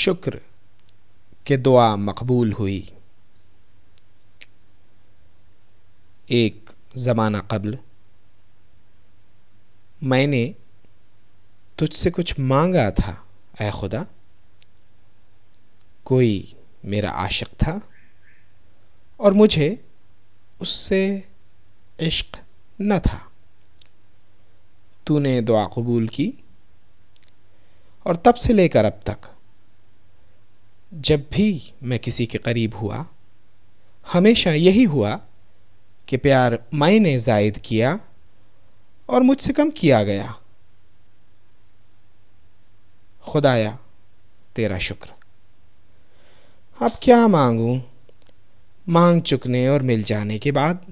शुक्र के दुआ मकबूल हुई एक ज़माना कबल मैंने तुझसे कुछ मांगा था ए खुदा कोई मेरा आशिक था और मुझे उससे इश्क न था तूने दुआ कबूल की और तब से लेकर अब तक जब भी मैं किसी के करीब हुआ हमेशा यही हुआ कि प्यार मैंने जायद किया और मुझसे कम किया गया खुदाया तेरा शुक्र अब क्या मांगू मांग चुकने और मिल जाने के बाद